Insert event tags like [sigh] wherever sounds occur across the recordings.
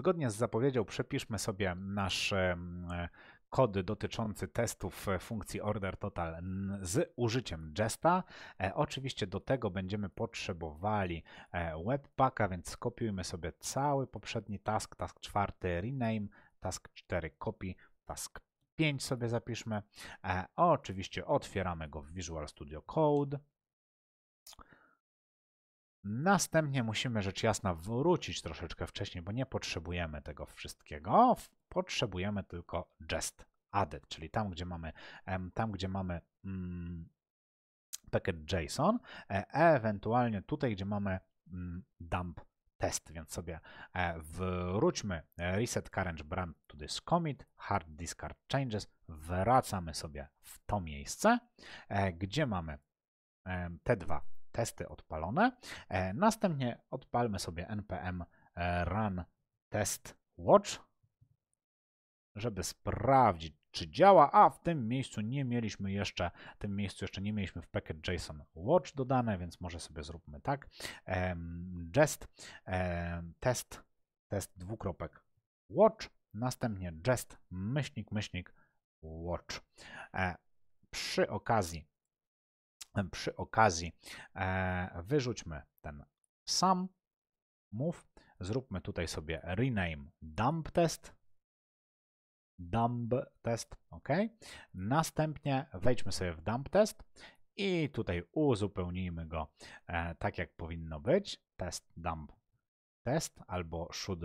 Zgodnie z zapowiedzią przepiszmy sobie nasze mm, kody dotyczące testów e, funkcji order total z użyciem Jesta. E, oczywiście do tego będziemy potrzebowali e, webpacka, więc skopiujmy sobie cały poprzedni task, task czwarty rename, task 4 copy, task 5 sobie zapiszmy. Oczywiście otwieramy go w Visual Studio Code. Następnie musimy rzecz jasna wrócić troszeczkę wcześniej, bo nie potrzebujemy tego wszystkiego. Potrzebujemy tylko just added, czyli tam, gdzie mamy, tam, gdzie mamy mm, JSON, e, ewentualnie tutaj, gdzie mamy mm, dump test, więc sobie e, wróćmy e, reset current brand to this commit, hard discard changes, wracamy sobie w to miejsce, gdzie mamy te dwa testy odpalone. E, następnie odpalmy sobie npm e, run test watch, żeby sprawdzić, czy działa, a w tym miejscu nie mieliśmy jeszcze, w tym miejscu jeszcze nie mieliśmy w package JSON watch dodane, więc może sobie zróbmy tak. Jest e, test, test dwukropek watch, następnie jest myślnik, myślnik watch. Przy okazji przy okazji e, wyrzućmy ten sam move. Zróbmy tutaj sobie rename dump test. Dump test, ok. Następnie wejdźmy sobie w dump test i tutaj uzupełnijmy go e, tak jak powinno być. Test dump test albo should,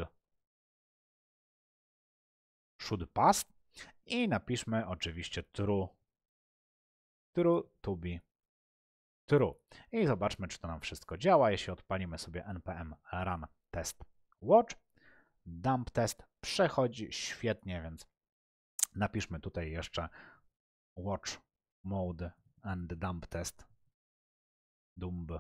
should pass i napiszmy oczywiście true, true to be true. I zobaczmy, czy to nam wszystko działa. Jeśli odpalimy sobie npm run test watch, dump test przechodzi świetnie, więc napiszmy tutaj jeszcze watch mode and dump test dump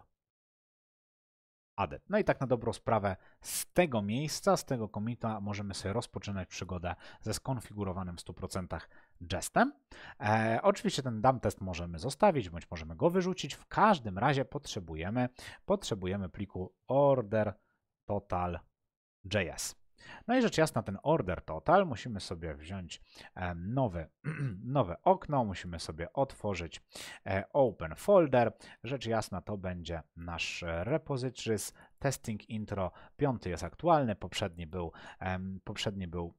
added. No i tak na dobrą sprawę z tego miejsca, z tego komita możemy sobie rozpoczynać przygodę ze skonfigurowanym w 100% Jestem. E, oczywiście ten dump test możemy zostawić, bądź możemy go wyrzucić. W każdym razie potrzebujemy, potrzebujemy pliku order total.js. No i rzecz jasna ten order total musimy sobie wziąć e, nowe, [clears throat] nowe okno, musimy sobie otworzyć e, open folder. Rzecz jasna to będzie nasz repository testing intro. Piąty jest aktualny, poprzedni był, poprzedni był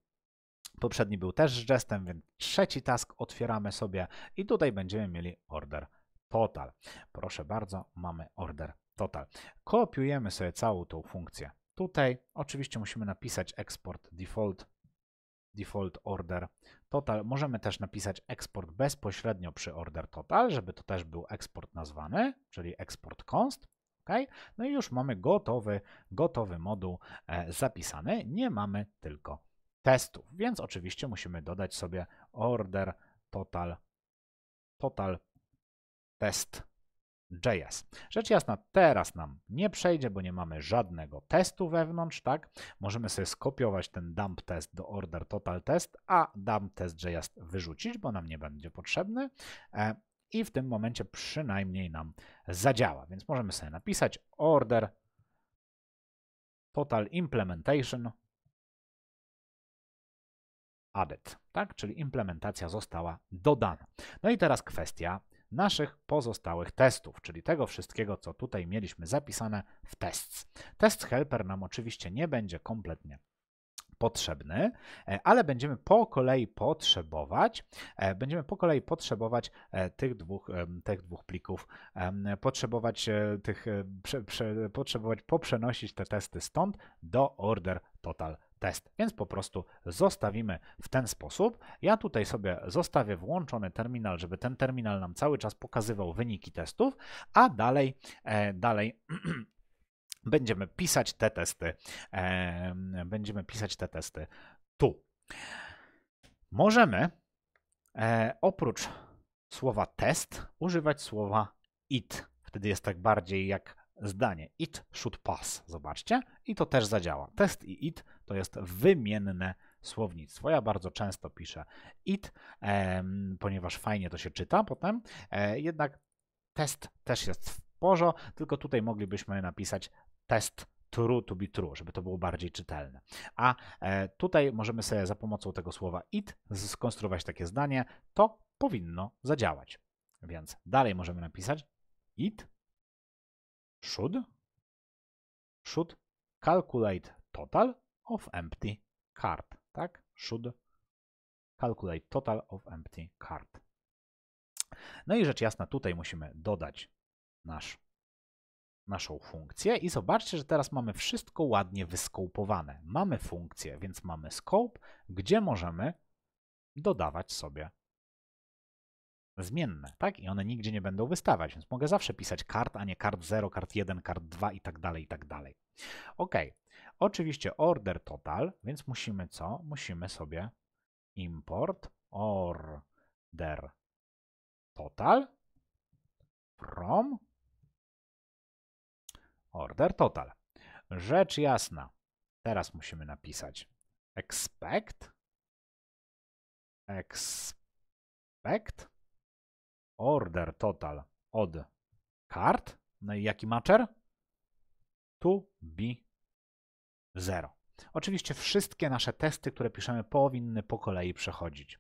Poprzedni był też z gestem, więc trzeci task otwieramy sobie i tutaj będziemy mieli order total. Proszę bardzo, mamy order total. Kopiujemy sobie całą tą funkcję. Tutaj oczywiście musimy napisać export default, default order total. Możemy też napisać export bezpośrednio przy order total, żeby to też był eksport nazwany, czyli export const. Okay? No i już mamy gotowy, gotowy moduł e, zapisany. Nie mamy tylko testów, więc oczywiście musimy dodać sobie order total, total test JS. Rzecz jasna, teraz nam nie przejdzie, bo nie mamy żadnego testu wewnątrz, tak? Możemy sobie skopiować ten dump test do order total test, a dump test JS wyrzucić, bo nam nie będzie potrzebny. E, I w tym momencie przynajmniej nam zadziała. Więc możemy sobie napisać order total implementation added, tak? czyli implementacja została dodana. No i teraz kwestia naszych pozostałych testów, czyli tego wszystkiego, co tutaj mieliśmy zapisane w tests. Test helper nam oczywiście nie będzie kompletnie potrzebny, e, ale będziemy po kolei potrzebować, e, będziemy po kolei potrzebować e, tych dwóch, tych dwóch plików, potrzebować tych, prze, prze, potrzebować poprzenosić te testy stąd do order total test, więc po prostu zostawimy w ten sposób. Ja tutaj sobie zostawię włączony terminal, żeby ten terminal nam cały czas pokazywał wyniki testów, a dalej, e, dalej [clears throat] będziemy pisać te testy. E, będziemy pisać te testy tu. Możemy e, oprócz słowa test używać słowa it. Wtedy jest tak bardziej jak zdanie. It should pass. Zobaczcie. I to też zadziała. Test i it to jest wymienne słownictwo. Ja bardzo często piszę it, ponieważ fajnie to się czyta potem. E, jednak test też jest w porządku, tylko tutaj moglibyśmy napisać test true to be true, żeby to było bardziej czytelne. A e, tutaj możemy sobie za pomocą tego słowa it skonstruować takie zdanie. To powinno zadziałać. Więc dalej możemy napisać it should should calculate total of empty card, tak? Should calculate total of empty card. No i rzecz jasna, tutaj musimy dodać nasz, naszą funkcję i zobaczcie, że teraz mamy wszystko ładnie wyskołpowane. Mamy funkcję, więc mamy scope, gdzie możemy dodawać sobie zmienne, tak? I one nigdzie nie będą wystawać, więc mogę zawsze pisać kart, a nie kart 0, kart 1, kart 2 i tak dalej, i tak dalej. Okej. Okay. Oczywiście order total, więc musimy co? Musimy sobie import order total from order total. Rzecz jasna. Teraz musimy napisać expect expect order total od kart. No i jaki matcher? To be 0. Oczywiście wszystkie nasze testy, które piszemy, powinny po kolei przechodzić.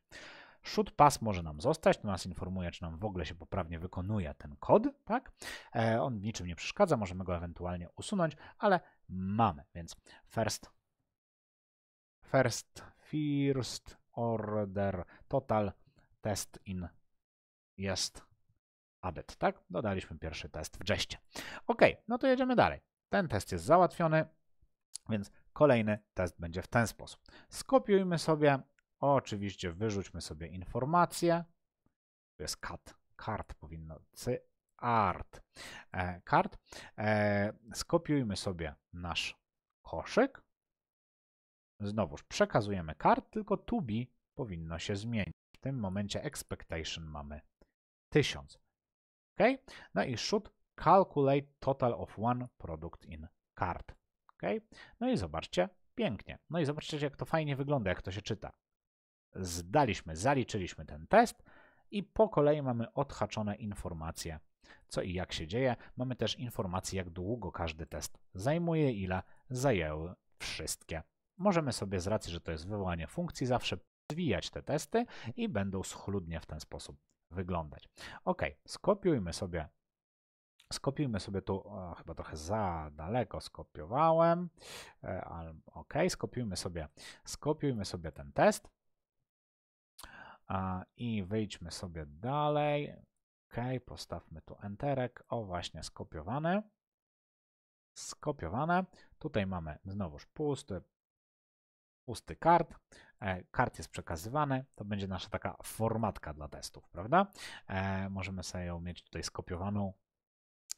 Shoot pass może nam zostać, to nas informuje, czy nam w ogóle się poprawnie wykonuje ten kod, tak? E, on niczym nie przeszkadza, możemy go ewentualnie usunąć, ale mamy, więc first, first, first order total test in jest abet, tak? Dodaliśmy pierwszy test w Jeście. Ok, no to jedziemy dalej. Ten test jest załatwiony, więc kolejny test będzie w ten sposób. Skopiujmy sobie, oczywiście wyrzućmy sobie informację. To jest cut, kart powinno, art, e, kart. E, skopiujmy sobie nasz koszyk. Znowuż przekazujemy kart, tylko to be powinno się zmienić. W tym momencie expectation mamy 1000. OK? No i should calculate total of one product in card ok? No i zobaczcie, pięknie. No i zobaczcie, jak to fajnie wygląda, jak to się czyta. Zdaliśmy, zaliczyliśmy ten test i po kolei mamy odhaczone informacje, co i jak się dzieje. Mamy też informacje, jak długo każdy test zajmuje, ile zajęły wszystkie. Możemy sobie z racji, że to jest wywołanie funkcji, zawsze zwijać te testy i będą schludnie w ten sposób wyglądać. Ok, skopiujmy sobie Skopiujmy sobie tu, o, chyba trochę za daleko skopiowałem, e, ale ok, skopiujmy sobie, skopiujmy sobie ten test i wyjdźmy sobie dalej. Ok, postawmy tu enterek, o właśnie skopiowane, skopiowane. Tutaj mamy znowuż pusty, pusty kart. E, kart jest przekazywany. To będzie nasza taka formatka dla testów, prawda? E, możemy sobie ją mieć tutaj skopiowaną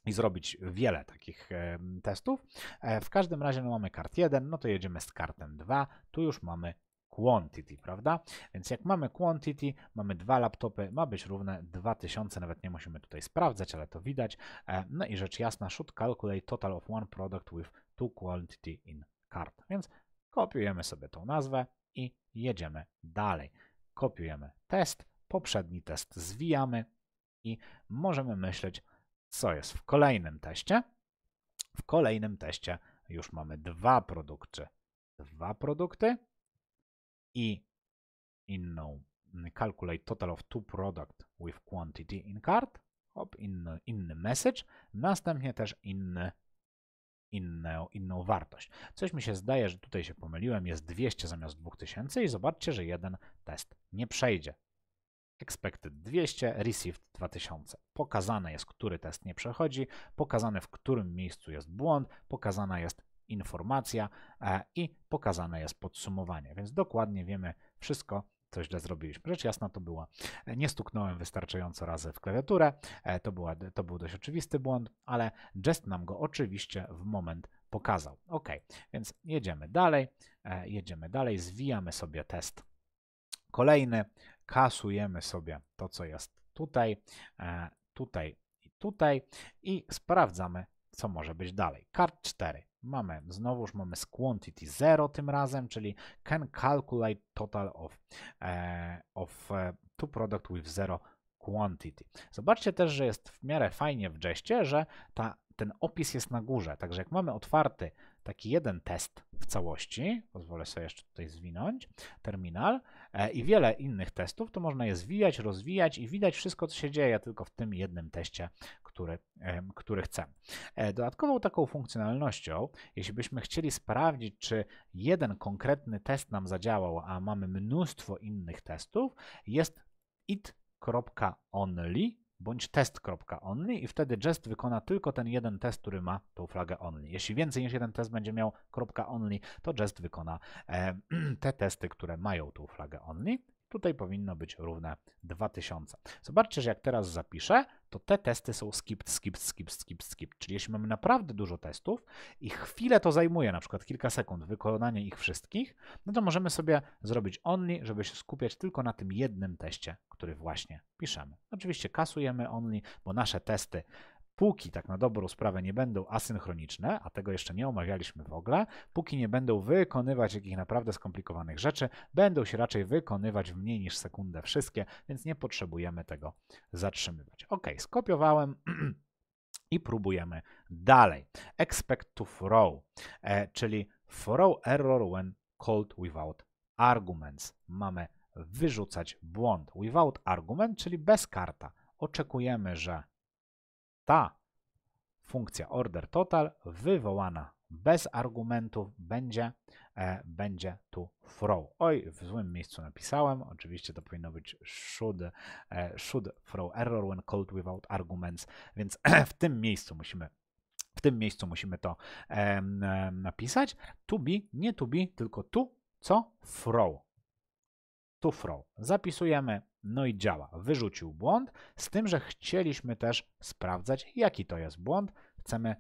i zrobić wiele takich e, testów. E, w każdym razie no, mamy kart 1, no to jedziemy z kartem 2, tu już mamy quantity, prawda? Więc jak mamy quantity, mamy dwa laptopy, ma być równe 2000, nawet nie musimy tutaj sprawdzać, ale to widać. E, no i rzecz jasna, should calculate total of one product with two quantity in cart. Więc kopiujemy sobie tą nazwę i jedziemy dalej. Kopiujemy test, poprzedni test zwijamy i możemy myśleć, co jest w kolejnym teście. W kolejnym teście już mamy dwa produkty. Dwa produkty i inną mm, calculate total of two product with quantity in card. Hop, inny, inny message, następnie też inny, inną, inną wartość. Coś mi się zdaje, że tutaj się pomyliłem, jest 200 zamiast 2000 i zobaczcie, że jeden test nie przejdzie. Expected 200, Received 2000. Pokazane jest, który test nie przechodzi, pokazane w którym miejscu jest błąd, pokazana jest informacja e, i pokazane jest podsumowanie, więc dokładnie wiemy wszystko, co źle zrobiliśmy. Rzecz jasna to była. E, nie stuknąłem wystarczająco razy w klawiaturę, e, to, była, to był dość oczywisty błąd, ale Jest nam go oczywiście w moment pokazał. Ok, więc jedziemy dalej, jedziemy dalej, zwijamy sobie test. Kolejny kasujemy sobie to, co jest tutaj, e, tutaj i tutaj i sprawdzamy, co może być dalej. Kart 4. Mamy, znowuż mamy z quantity 0 tym razem, czyli can calculate total of, e, of e, two product with zero quantity. Zobaczcie też, że jest w miarę fajnie w Jeście, że ta, ten opis jest na górze. Także jak mamy otwarty taki jeden test w całości, pozwolę sobie jeszcze tutaj zwinąć terminal, E, i wiele innych testów, to można je zwijać, rozwijać i widać wszystko, co się dzieje tylko w tym jednym teście, który, który chcemy. E, dodatkową taką funkcjonalnością, jeśli byśmy chcieli sprawdzić, czy jeden konkretny test nam zadziałał, a mamy mnóstwo innych testów, jest it.only bądź test.only i wtedy jest wykona tylko ten jeden test, który ma tą flagę only. Jeśli więcej niż jeden test będzie miał .only, to jest wykona e, [clears throat] te testy, które mają tą flagę only Tutaj powinno być równe 2000. Zobaczcie, że jak teraz zapiszę, to te testy są skipped, skipped, skipped, skipped, skipped. Czyli jeśli mamy naprawdę dużo testów i chwilę to zajmuje, na przykład kilka sekund wykonanie ich wszystkich, no to możemy sobie zrobić only, żeby się skupiać tylko na tym jednym teście, który właśnie piszemy. Oczywiście kasujemy only, bo nasze testy póki tak na dobrą sprawę nie będą asynchroniczne, a tego jeszcze nie omawialiśmy w ogóle, póki nie będą wykonywać jakichś naprawdę skomplikowanych rzeczy, będą się raczej wykonywać w mniej niż sekundę wszystkie, więc nie potrzebujemy tego zatrzymywać. Ok, skopiowałem. [clears throat] I próbujemy dalej. Expect to throw, e, czyli throw error when called without arguments. Mamy wyrzucać błąd. Without argument, czyli bez karta. Oczekujemy, że ta funkcja order total wywołana bez argumentów będzie, e, będzie tu throw. Oj, w złym miejscu napisałem. Oczywiście to powinno być should, e, should throw error when called without arguments, więc [clears throat] w tym miejscu musimy w tym miejscu musimy to e, napisać. To be, nie to be, tylko tu, co? Throw. To throw. Zapisujemy no i działa. Wyrzucił błąd, z tym, że chcieliśmy też sprawdzać, jaki to jest błąd. Chcemy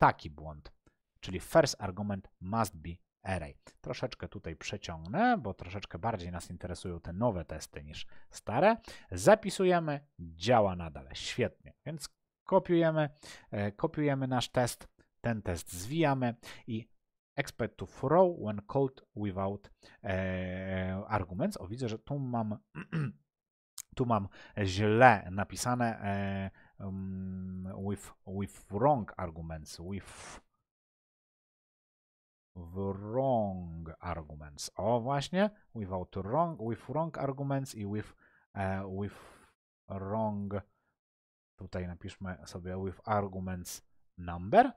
taki błąd, czyli first argument must be array. Troszeczkę tutaj przeciągnę, bo troszeczkę bardziej nas interesują te nowe testy niż stare. Zapisujemy, działa nadal, świetnie. Więc kopiujemy, e, kopiujemy nasz test, ten test zwijamy i expect to throw when called without e, arguments. O, widzę, że tu mam [clears throat] Tu mam źle napisane e, um, with, with wrong arguments, with wrong arguments. O właśnie, without wrong, with wrong arguments i with, e, with wrong, tutaj napiszmy sobie with arguments number,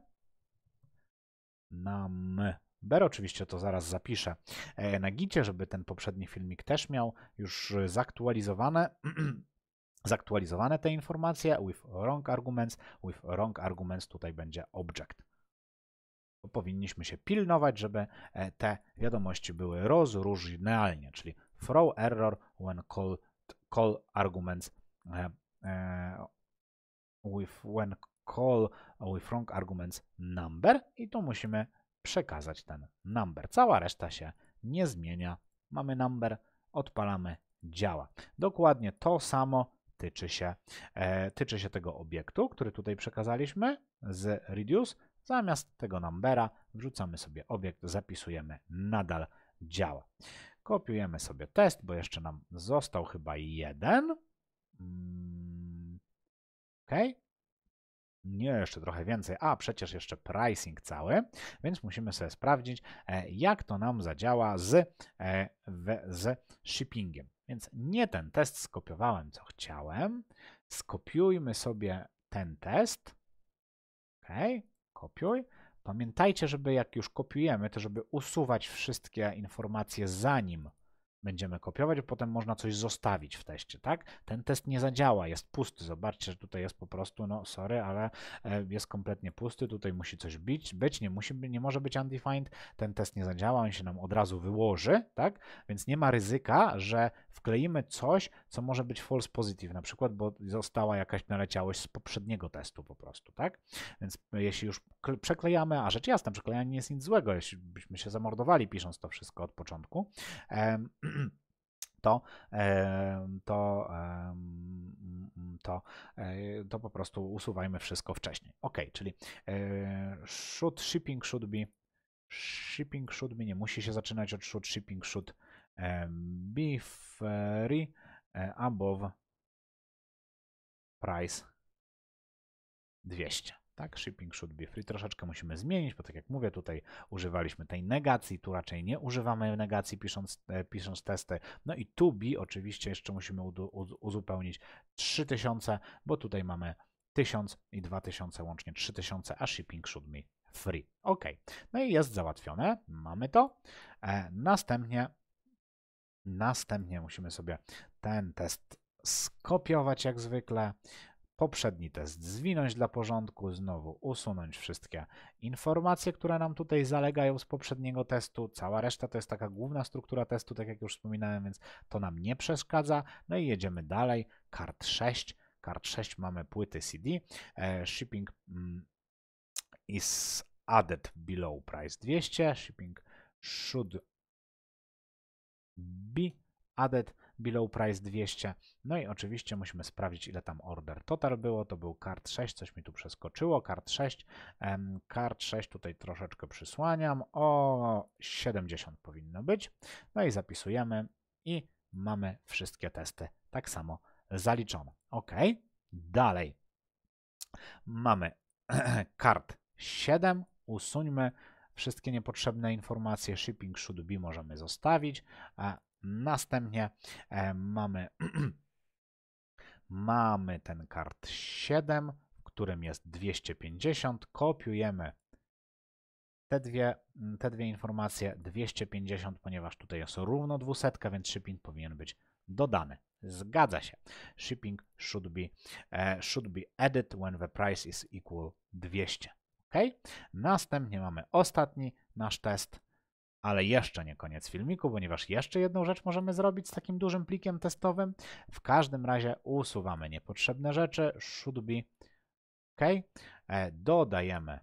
number Ber oczywiście to zaraz zapiszę e, na gicie, żeby ten poprzedni filmik też miał już e, zaktualizowane. [clears throat] zaktualizowane te informacje with wrong arguments, with wrong arguments tutaj będzie object. Powinniśmy się pilnować, żeby e, te wiadomości były rozróżnialnie, czyli throw error when called, call arguments with when call with wrong arguments number i tu musimy przekazać ten number. Cała reszta się nie zmienia. Mamy number, odpalamy, działa. Dokładnie to samo tyczy się, e, tyczy się tego obiektu, który tutaj przekazaliśmy z reduce. Zamiast tego numbera wrzucamy sobie obiekt, zapisujemy, nadal działa. Kopiujemy sobie test, bo jeszcze nam został chyba jeden. Mm, ok, nie, jeszcze trochę więcej. A przecież jeszcze pricing cały, więc musimy sobie sprawdzić, e, jak to nam zadziała z, e, z shippingiem. Więc nie ten test skopiowałem, co chciałem. Skopiujmy sobie ten test. OK, kopiuj. Pamiętajcie, żeby jak już kopiujemy, to żeby usuwać wszystkie informacje zanim będziemy kopiować, bo potem można coś zostawić w teście, tak? Ten test nie zadziała, jest pusty. Zobaczcie, że tutaj jest po prostu, no sorry, ale e, jest kompletnie pusty, tutaj musi coś być, być nie, musi, nie może być undefined, ten test nie zadziała, on się nam od razu wyłoży, tak? Więc nie ma ryzyka, że wkleimy coś, co może być false positive na przykład, bo została jakaś naleciałość z poprzedniego testu po prostu, tak? Więc jeśli już przeklejamy, a rzecz jasna, przeklejanie nie jest nic złego, jeśli byśmy się zamordowali pisząc to wszystko od początku, em, [clears throat] [clears throat] to, to, mm, to, e, to po prostu usuwajmy wszystko wcześniej. Ok, czyli e, should shipping should be shipping should be nie musi się zaczynać od should shipping should be free e, above price 200. Tak, shipping should be free. Troszeczkę musimy zmienić, bo tak jak mówię, tutaj używaliśmy tej negacji, tu raczej nie używamy negacji pisząc, e, pisząc testy. No i to be oczywiście jeszcze musimy uzupełnić 3000, bo tutaj mamy 1000 i 2000, łącznie 3000, a shipping should be free. Ok, no i jest załatwione, mamy to. E, następnie, następnie musimy sobie ten test skopiować jak zwykle poprzedni test zwinąć dla porządku, znowu usunąć wszystkie informacje, które nam tutaj zalegają z poprzedniego testu. Cała reszta to jest taka główna struktura testu, tak jak już wspominałem, więc to nam nie przeszkadza. No i jedziemy dalej. Kart 6. Kart 6 mamy płyty CD. E, shipping mm, is added below price 200. Shipping should be added below price 200. No i oczywiście musimy sprawdzić, ile tam order total było. To był kart 6, coś mi tu przeskoczyło. Kart 6, kart 6 tutaj troszeczkę przysłaniam. O 70 powinno być. No i zapisujemy i mamy wszystkie testy tak samo zaliczone. Ok, dalej. Mamy kart [clears throat] 7, usuńmy wszystkie niepotrzebne informacje. Shipping should be możemy zostawić. Następnie e, mamy, [clears throat] mamy ten kart 7, w którym jest 250. Kopiujemy te dwie, mm, te dwie informacje 250, ponieważ tutaj jest równo 200, więc shipping powinien być dodany. Zgadza się. Shipping should be, e, should be added when the price is equal 200. Ok? Następnie mamy ostatni nasz test ale jeszcze nie koniec filmiku, ponieważ jeszcze jedną rzecz możemy zrobić z takim dużym plikiem testowym. W każdym razie usuwamy niepotrzebne rzeczy, should be, ok. E, dodajemy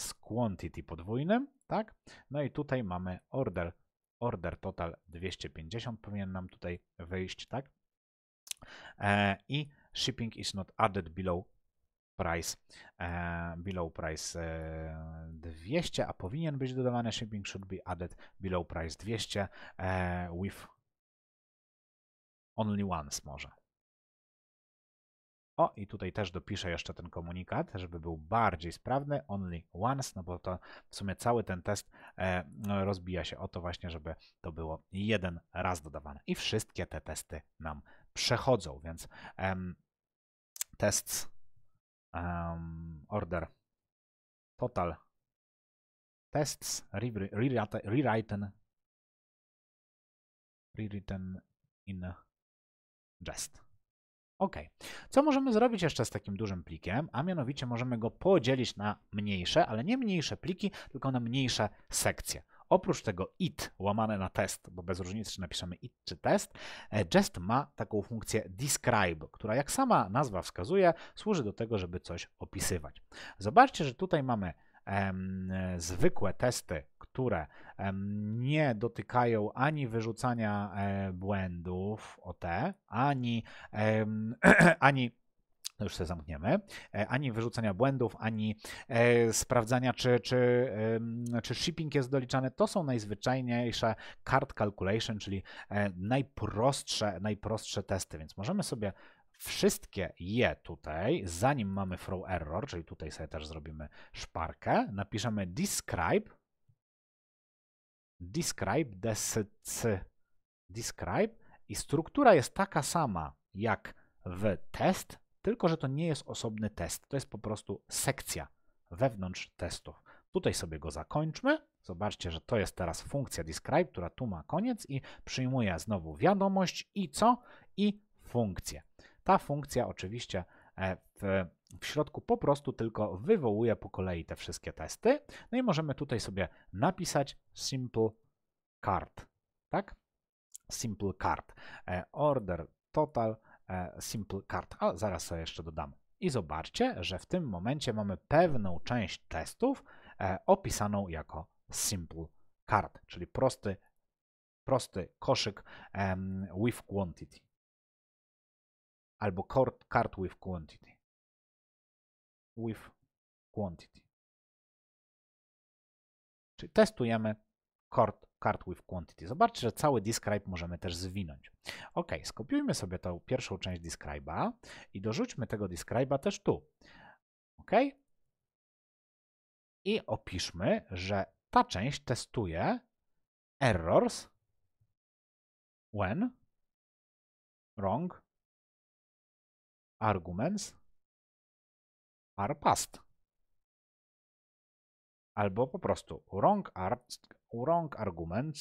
z quantity podwójnym, tak? No i tutaj mamy order, order total 250 powinien nam tutaj wyjść, tak? E, I shipping is not added below price, e, below price 200, e, a powinien być dodawany shipping should be added below price 200 e, with only once może. O, i tutaj też dopiszę jeszcze ten komunikat, żeby był bardziej sprawny, only once, no bo to w sumie cały ten test rozbija się o to właśnie, żeby to było jeden raz dodawane. I wszystkie te testy nam przechodzą, więc test um, order, total, tests, rewritten, rewritten in jest. OK. Co możemy zrobić jeszcze z takim dużym plikiem? A mianowicie możemy go podzielić na mniejsze, ale nie mniejsze pliki, tylko na mniejsze sekcje. Oprócz tego it łamane na test, bo bez różnicy czy napiszemy it czy test, e, jest ma taką funkcję describe, która jak sama nazwa wskazuje, służy do tego, żeby coś opisywać. Zobaczcie, że tutaj mamy em, zwykłe testy, które em, nie dotykają ani wyrzucania e, błędów OT, ani, em, [clears throat] ani no już sobie zamkniemy, e, ani wyrzucenia błędów, ani e, sprawdzania, czy, czy, czy shipping jest doliczany. To są najzwyczajniejsze card calculation, czyli e, najprostsze, najprostsze testy, więc możemy sobie wszystkie je tutaj, zanim mamy throw error, czyli tutaj sobie też zrobimy szparkę, napiszemy describe, describe, desc, describe i struktura jest taka sama jak w test, tylko, że to nie jest osobny test, to jest po prostu sekcja wewnątrz testów. Tutaj sobie go zakończmy. Zobaczcie, że to jest teraz funkcja describe, która tu ma koniec i przyjmuje znowu wiadomość i co? I funkcję. Ta funkcja oczywiście e, w, w środku po prostu tylko wywołuje po kolei te wszystkie testy. No i możemy tutaj sobie napisać simple card, tak? Simple card. E, order total E, Simple Card. A zaraz sobie jeszcze dodam. I zobaczcie, że w tym momencie mamy pewną część testów e, opisaną jako Simple Card, czyli prosty, prosty koszyk with quantity albo card with quantity. With quantity. Czyli testujemy card. Card with Quantity. Zobaczcie, że cały Describe możemy też zwinąć. Ok, skopiujmy sobie tą pierwszą część Describe'a i dorzućmy tego Describe'a też tu. Ok? I opiszmy, że ta część testuje errors when wrong arguments are passed albo po prostu wrong, ar wrong arguments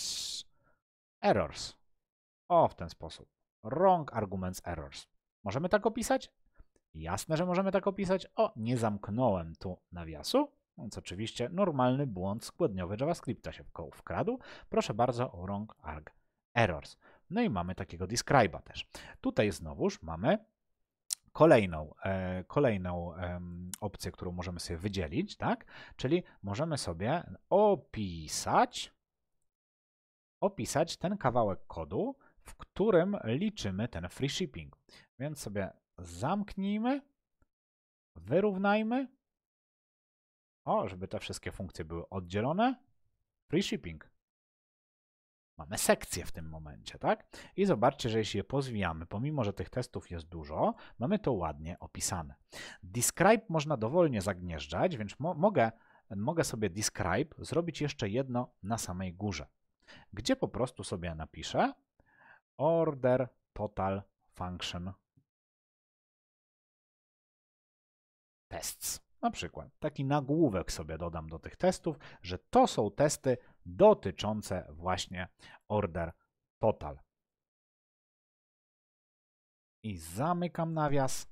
errors. O, w ten sposób. Wrong arguments errors. Możemy tak opisać? Jasne, że możemy tak opisać. O, nie zamknąłem tu nawiasu. Więc oczywiście normalny błąd składniowy JavaScripta się wkradł. Proszę bardzo, wrong arg errors. No i mamy takiego describe'a też. Tutaj znowuż mamy kolejną, e, kolejną opcję, którą możemy sobie wydzielić, tak? Czyli możemy sobie opisać, opisać ten kawałek kodu, w którym liczymy ten free shipping. Więc sobie zamknijmy, wyrównajmy. O, żeby te wszystkie funkcje były oddzielone. Free shipping. Mamy sekcję w tym momencie, tak? I zobaczcie, że jeśli je pozwijamy, pomimo, że tych testów jest dużo, mamy to ładnie opisane. Describe można dowolnie zagnieżdżać, więc mo mogę, mogę sobie describe zrobić jeszcze jedno na samej górze, gdzie po prostu sobie napiszę order total function tests. Na przykład taki nagłówek sobie dodam do tych testów, że to są testy dotyczące właśnie order total. I zamykam nawias.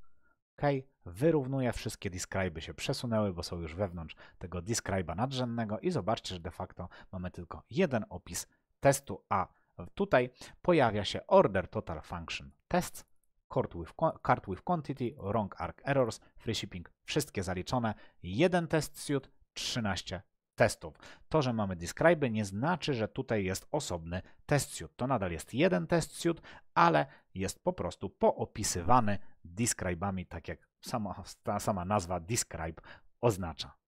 OK. Wyrównuję wszystkie describe, się przesunęły, bo są już wewnątrz tego describe'a nadrzędnego i zobaczcie, że de facto mamy tylko jeden opis testu, a tutaj pojawia się order total function test, cart with, card with quantity, wrong arc errors, free shipping, wszystkie zaliczone, jeden test suite, 13 testów. To, że mamy describe, nie znaczy, że tutaj jest osobny test suit. To nadal jest jeden test suit, ale jest po prostu poopisywany describami, tak jak sama, ta sama nazwa describe oznacza.